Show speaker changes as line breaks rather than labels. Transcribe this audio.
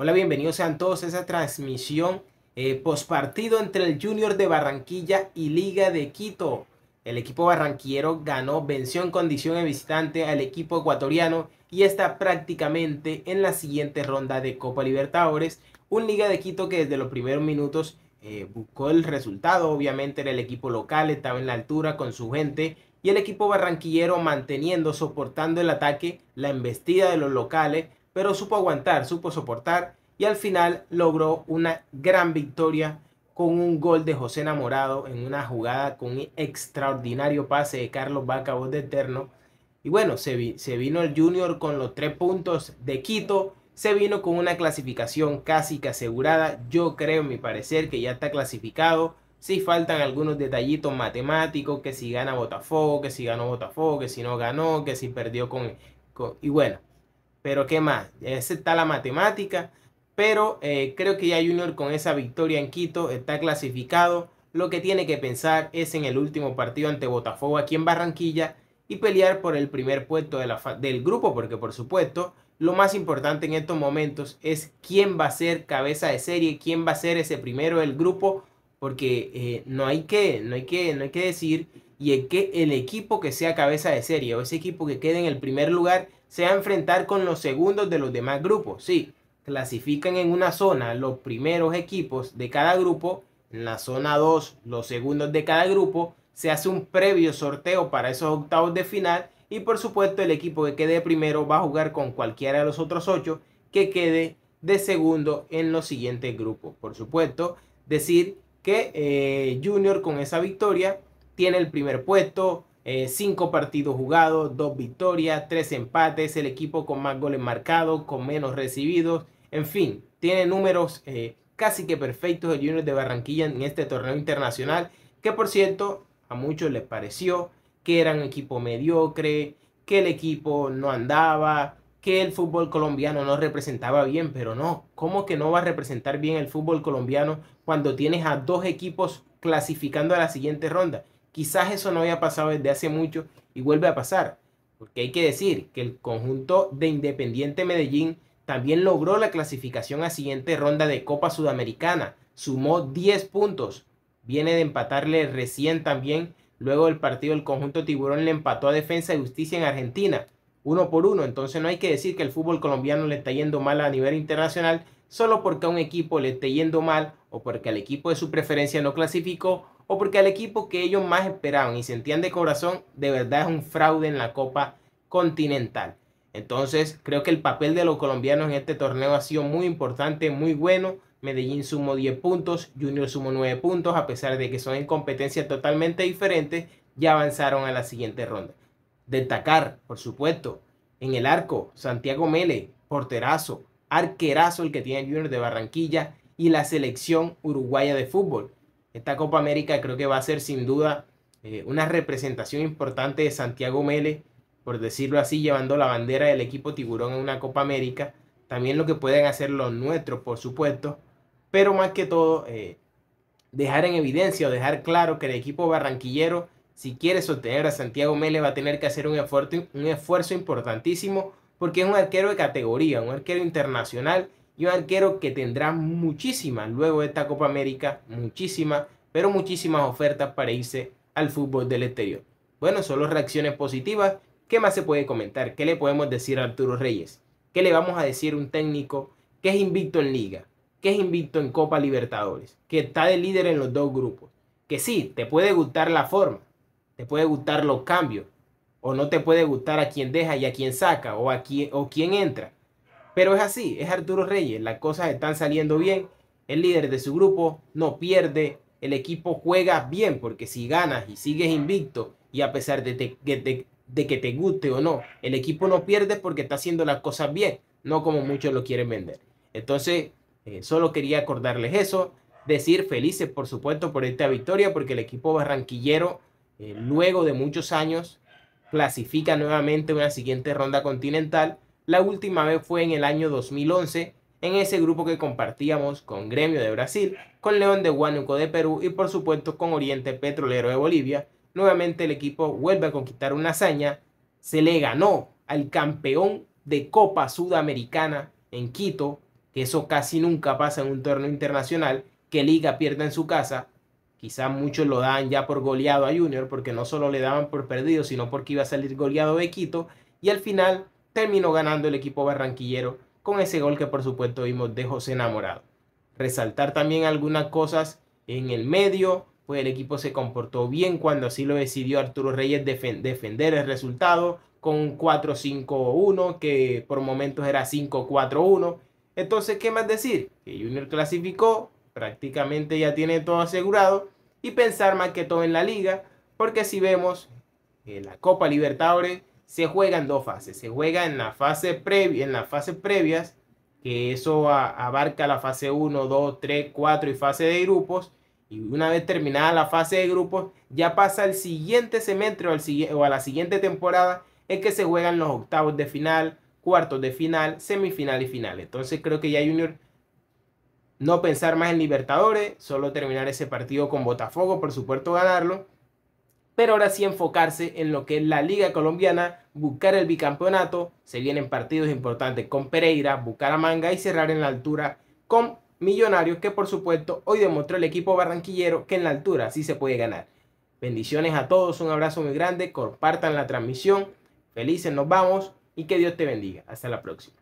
Hola, bienvenidos sean todos a esa transmisión eh, postpartido entre el Junior de Barranquilla y Liga de Quito. El equipo barranquillero ganó, venció en condición de visitante al equipo ecuatoriano y está prácticamente en la siguiente ronda de Copa Libertadores. Un Liga de Quito que desde los primeros minutos eh, buscó el resultado, obviamente era el equipo local, estaba en la altura con su gente y el equipo barranquillero manteniendo, soportando el ataque, la embestida de los locales pero supo aguantar, supo soportar y al final logró una gran victoria con un gol de José Namorado en una jugada con un extraordinario pase de Carlos Vaca, de Eterno. Y bueno, se, vino el Junior con los tres puntos de Quito, se vino con una clasificación casi que asegurada. Yo creo, en mi parecer, que ya está clasificado. Si faltan algunos detallitos matemáticos, que si gana Botafogo, que si ganó Botafogo, que si no ganó, que si perdió con y bueno, pero qué más, esa está la matemática. Pero eh, creo que ya Junior con esa victoria en Quito está clasificado. Lo que tiene que pensar es en el último partido ante Botafogo aquí en Barranquilla y pelear por el primer puesto del grupo, porque por supuesto lo más importante en estos momentos es quién va a ser cabeza de serie, quién va a ser ese primero del grupo, porque eh, no, hay que, no, hay que, no hay que decir y que, el equipo que sea cabeza de serie o ese equipo que quede en el primer lugar se va a enfrentar con los segundos de los demás grupos. Si clasifican en una zona los primeros equipos de cada grupo, en la zona 2 los segundos de cada grupo, se hace un previo sorteo para esos octavos de final y por supuesto el equipo que quede primero va a jugar con cualquiera de los otros ocho que quede de segundo en los siguientes grupos. Por supuesto, decir que eh, Junior con esa victoria tiene el primer puesto, eh, cinco partidos jugados, dos victorias, tres empates, el equipo con más goles marcados, con menos recibidos, en fin, tiene números eh, casi que perfectos el Junior de Barranquilla en este torneo internacional, que por cierto a muchos les pareció que era un equipo mediocre, que el equipo no andaba, que el fútbol colombiano no representaba bien, pero no, ¿cómo que no va a representar bien el fútbol colombiano cuando tienes a dos equipos clasificando a la siguiente ronda? Quizás eso no había pasado desde hace mucho y vuelve a pasar, porque hay que decir que el conjunto de Independiente Medellín también logró la clasificación a siguiente ronda de Copa Sudamericana, sumó 10 puntos, viene de empatarle recién también, luego del partido el conjunto tiburón le empató a Defensa y Justicia en Argentina, uno por uno, entonces no hay que decir que el fútbol colombiano le está yendo mal a nivel internacional solo porque a un equipo le esté yendo mal o porque al equipo de su preferencia no clasificó o porque el equipo que ellos más esperaban y sentían de corazón de verdad es un fraude en la Copa Continental. Entonces creo que el papel de los colombianos en este torneo ha sido muy importante, muy bueno. Medellín sumó 10 puntos, Junior sumó 9 puntos, a pesar de que son en competencias totalmente diferentes, ya avanzaron a la siguiente ronda. Destacar, por supuesto, en el arco, Santiago Mele, porterazo, arquerazo el que tiene Junior de Barranquilla y la selección uruguaya de fútbol, esta Copa América creo que va a ser sin duda eh, una representación importante de Santiago Mele, por decirlo así, llevando la bandera del equipo tiburón en una Copa América. También lo que pueden hacer los nuestros, por supuesto, pero más que todo, eh, dejar en evidencia o dejar claro que el equipo barranquillero, si quiere sostener a Santiago Mele, va a tener que hacer un esfuerzo importantísimo porque es un arquero de categoría, un arquero internacional yo un arquero que tendrá muchísimas, luego de esta Copa América, muchísimas, pero muchísimas ofertas para irse al fútbol del exterior. Bueno, solo reacciones positivas. ¿Qué más se puede comentar? ¿Qué le podemos decir a Arturo Reyes? ¿Qué le vamos a decir a un técnico que es invicto en Liga, que es invicto en Copa Libertadores, que está de líder en los dos grupos? Que sí, te puede gustar la forma, te puede gustar los cambios, o no te puede gustar a quien deja y a quien saca, o a o quien entra pero es así, es Arturo Reyes, las cosas están saliendo bien, el líder de su grupo no pierde, el equipo juega bien, porque si ganas y sigues invicto, y a pesar de, que te guste o no, el equipo no pierde porque está haciendo las cosas bien, no como muchos lo quieren vender. Entonces, eh, solo quería acordarles eso, decir felices, por supuesto, por esta victoria, porque el equipo barranquillero, eh, luego de muchos años, clasifica nuevamente una siguiente ronda continental la última vez fue en el año 2011, en ese grupo que compartíamos con Gremio de Brasil, con León de Huánuco de Perú y por supuesto con Oriente Petrolero de Bolivia. Nuevamente el equipo vuelve a conquistar una hazaña. Se le ganó al campeón de Copa Sudamericana en Quito, que eso casi nunca pasa en un torneo internacional, que Liga pierda en su casa. Quizá muchos lo dan ya por goleado a Junior, porque no solo le daban por perdido, sino porque iba a salir goleado de Quito. Y al final terminó ganando el equipo barranquillero con ese gol que por supuesto vimos de José Enamorado. Resaltar también algunas cosas en el medio, pues el equipo se comportó bien cuando así lo decidió Arturo Reyes defender el resultado con 4-5-1, que por momentos era 5-4-1. Entonces, ¿qué más decir? Que Junior clasificó, prácticamente ya tiene todo asegurado, y pensar más que todo en la liga, porque si vemos en eh, la Copa Libertadores, se juega en dos fases. Se juega en la fase previa, en las fases previas, que eso abarca la fase 1, 2, 3, 4 y fase de grupos. Y una vez terminada la fase de grupos, ya pasa al siguiente semestre o, al, a la siguiente temporada, en que se juegan los octavos de final, cuartos de final, semifinal y final. Entonces creo que ya Junior no pensar más en Libertadores, solo terminar ese partido con Botafogo, por supuesto ganarlo pero ahora sí enfocarse en lo que es la Liga Colombiana, buscar el bicampeonato, se vienen partidos importantes con Pereira, buscar a Manga y cerrar en la altura con Millonarios, que por supuesto hoy demostró el equipo barranquillero que en la altura sí se puede ganar. Bendiciones a todos, un abrazo muy grande, compartan la transmisión, felices nos vamos y que Dios te bendiga. Hasta la próxima.